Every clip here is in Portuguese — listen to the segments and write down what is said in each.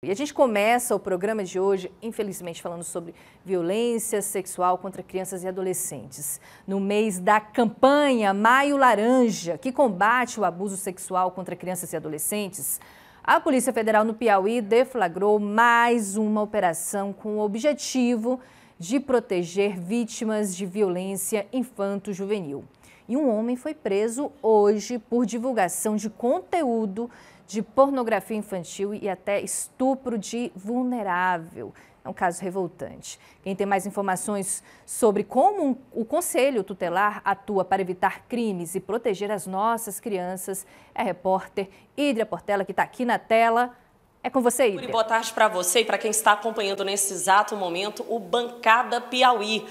E a gente começa o programa de hoje, infelizmente, falando sobre violência sexual contra crianças e adolescentes. No mês da campanha Maio Laranja, que combate o abuso sexual contra crianças e adolescentes, a Polícia Federal no Piauí deflagrou mais uma operação com o objetivo de proteger vítimas de violência infanto-juvenil. E um homem foi preso hoje por divulgação de conteúdo de pornografia infantil e até estupro de vulnerável. É um caso revoltante. Quem tem mais informações sobre como o Conselho Tutelar atua para evitar crimes e proteger as nossas crianças é a repórter Idria Portela, que está aqui na tela. É com você, Idria. Boa tarde para você e para quem está acompanhando nesse exato momento o Bancada Piauí.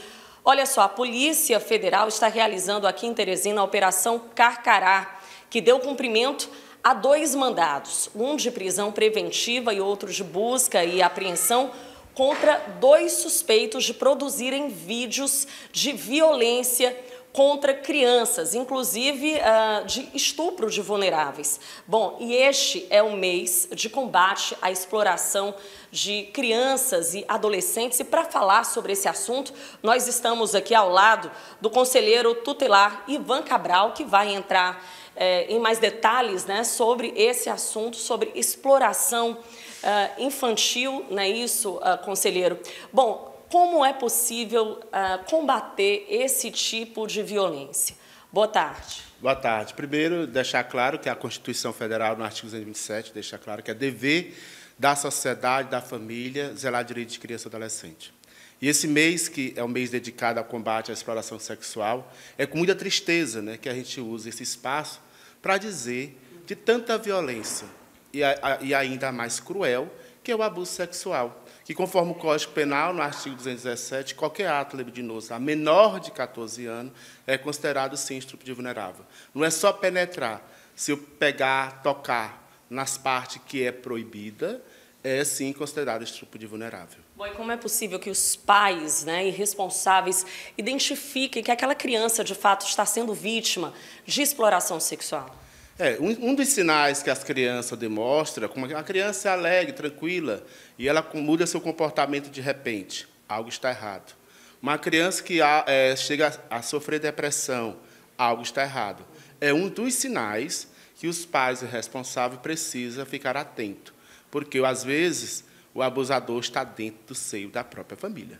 Olha só, a Polícia Federal está realizando aqui em Teresina a Operação Carcará, que deu cumprimento a dois mandados, um de prisão preventiva e outro de busca e apreensão contra dois suspeitos de produzirem vídeos de violência contra crianças, inclusive uh, de estupro de vulneráveis. Bom, e este é o mês de combate à exploração de crianças e adolescentes. E para falar sobre esse assunto, nós estamos aqui ao lado do conselheiro tutelar Ivan Cabral, que vai entrar eh, em mais detalhes né, sobre esse assunto, sobre exploração uh, infantil, não é isso, uh, conselheiro? Bom, como é possível uh, combater esse tipo de violência? Boa tarde. Boa tarde. Primeiro, deixar claro que a Constituição Federal, no artigo 227 deixa claro que é dever da sociedade, da família, zelar direito de criança e adolescente. E esse mês, que é um mês dedicado ao combate à exploração sexual, é com muita tristeza né, que a gente usa esse espaço para dizer de tanta violência e, a, e ainda mais cruel que é o abuso sexual que, conforme o Código Penal, no artigo 217, qualquer ato libidinoso a menor de 14 anos é considerado síndico de vulnerável. Não é só penetrar. Se eu pegar, tocar nas partes que é proibida, é sim considerado estupro de vulnerável. Bom, e como é possível que os pais né, e responsáveis identifiquem que aquela criança de fato está sendo vítima de exploração sexual? É, um, um, dos sinais que as crianças demonstram, é como a criança é alegre, tranquila, e ela muda seu comportamento de repente, algo está errado. Uma criança que é, chega a sofrer depressão, algo está errado. É um dos sinais que os pais responsáveis precisam ficar atentos, porque às vezes o abusador está dentro do seio da própria família.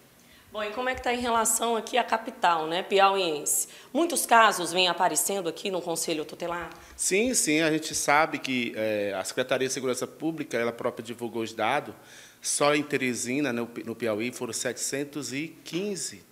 Bom, e como é que está em relação aqui à capital, né, piauiense? Muitos casos vêm aparecendo aqui no Conselho Tutelar? Sim, sim, a gente sabe que é, a Secretaria de Segurança Pública, ela própria divulgou os dados, só em Teresina, no, no Piauí, foram 715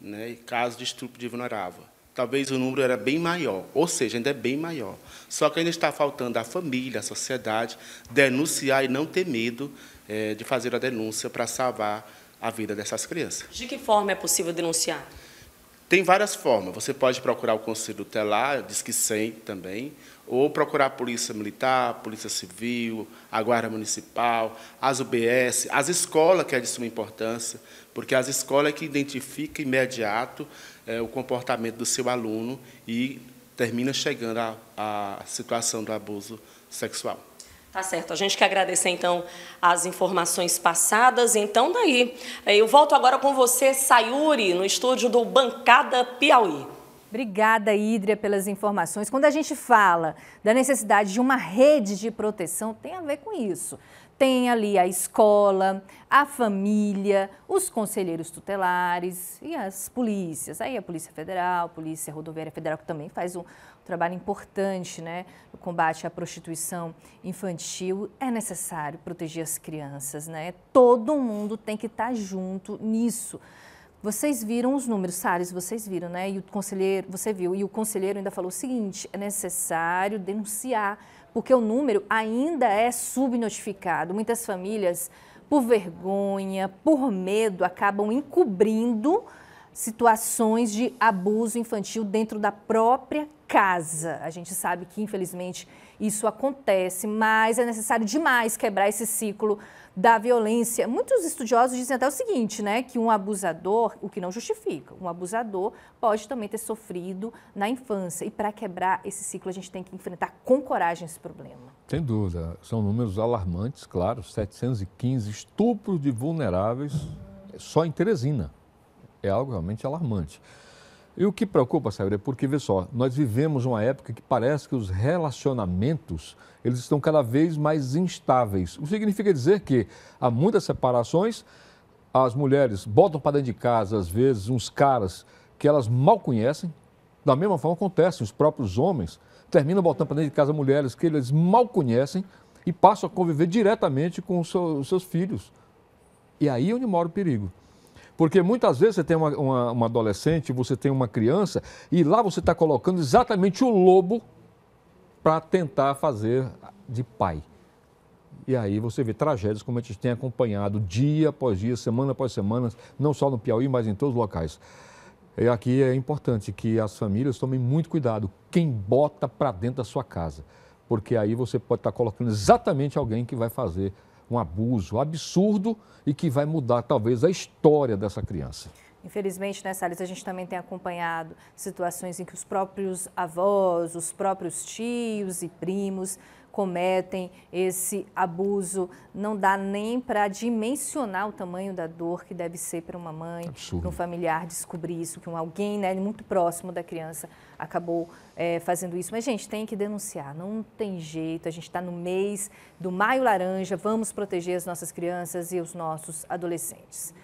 né, casos de estupro de vulnerável. Talvez o número era bem maior, ou seja, ainda é bem maior. Só que ainda está faltando a família, a sociedade, denunciar e não ter medo é, de fazer a denúncia para salvar a vida dessas crianças. De que forma é possível denunciar? Tem várias formas. Você pode procurar o Conselho Telar, diz que 100 também, ou procurar a Polícia Militar, Polícia Civil, a Guarda Municipal, as UBS, as escolas, que é de suma importância, porque as escolas é que identificam imediato é, o comportamento do seu aluno e termina chegando à situação do abuso sexual. Tá certo. A gente quer agradecer, então, as informações passadas. Então, daí, eu volto agora com você, Sayuri, no estúdio do Bancada Piauí. Obrigada, Idria, pelas informações. Quando a gente fala da necessidade de uma rede de proteção, tem a ver com isso. Tem ali a escola, a família, os conselheiros tutelares e as polícias. Aí a Polícia Federal, a Polícia Rodoviária Federal, que também faz um trabalho importante né, no combate à prostituição infantil. É necessário proteger as crianças, né? Todo mundo tem que estar junto nisso. Vocês viram os números, Salles, vocês viram, né? E o conselheiro, você viu, e o conselheiro ainda falou o seguinte: é necessário denunciar, porque o número ainda é subnotificado. Muitas famílias, por vergonha, por medo, acabam encobrindo situações de abuso infantil dentro da própria casa. A gente sabe que, infelizmente, isso acontece, mas é necessário demais quebrar esse ciclo da violência. Muitos estudiosos dizem até o seguinte, né, que um abusador, o que não justifica, um abusador pode também ter sofrido na infância. E para quebrar esse ciclo, a gente tem que enfrentar com coragem esse problema. Sem dúvida, são números alarmantes, claro, 715 estupros de vulneráveis é só em Teresina. É algo realmente alarmante. E o que preocupa, Sérgio, é porque, vê só, nós vivemos uma época que parece que os relacionamentos eles estão cada vez mais instáveis. O que significa dizer que há muitas separações, as mulheres botam para dentro de casa, às vezes, uns caras que elas mal conhecem. Da mesma forma acontece, os próprios homens terminam botando para dentro de casa mulheres que eles mal conhecem e passam a conviver diretamente com os seus filhos. E aí é onde mora o perigo. Porque muitas vezes você tem uma, uma, uma adolescente, você tem uma criança, e lá você está colocando exatamente o lobo para tentar fazer de pai. E aí você vê tragédias como a gente tem acompanhado dia após dia, semana após semana, não só no Piauí, mas em todos os locais. E aqui é importante que as famílias tomem muito cuidado quem bota para dentro da sua casa, porque aí você pode estar tá colocando exatamente alguém que vai fazer um abuso absurdo e que vai mudar talvez a história dessa criança. Infelizmente, né, Salles, a gente também tem acompanhado situações em que os próprios avós, os próprios tios e primos cometem esse abuso. Não dá nem para dimensionar o tamanho da dor que deve ser para uma mãe, para um familiar descobrir isso, que um alguém né, muito próximo da criança acabou é, fazendo isso. Mas, gente, tem que denunciar, não tem jeito. A gente está no mês do Maio Laranja, vamos proteger as nossas crianças e os nossos adolescentes.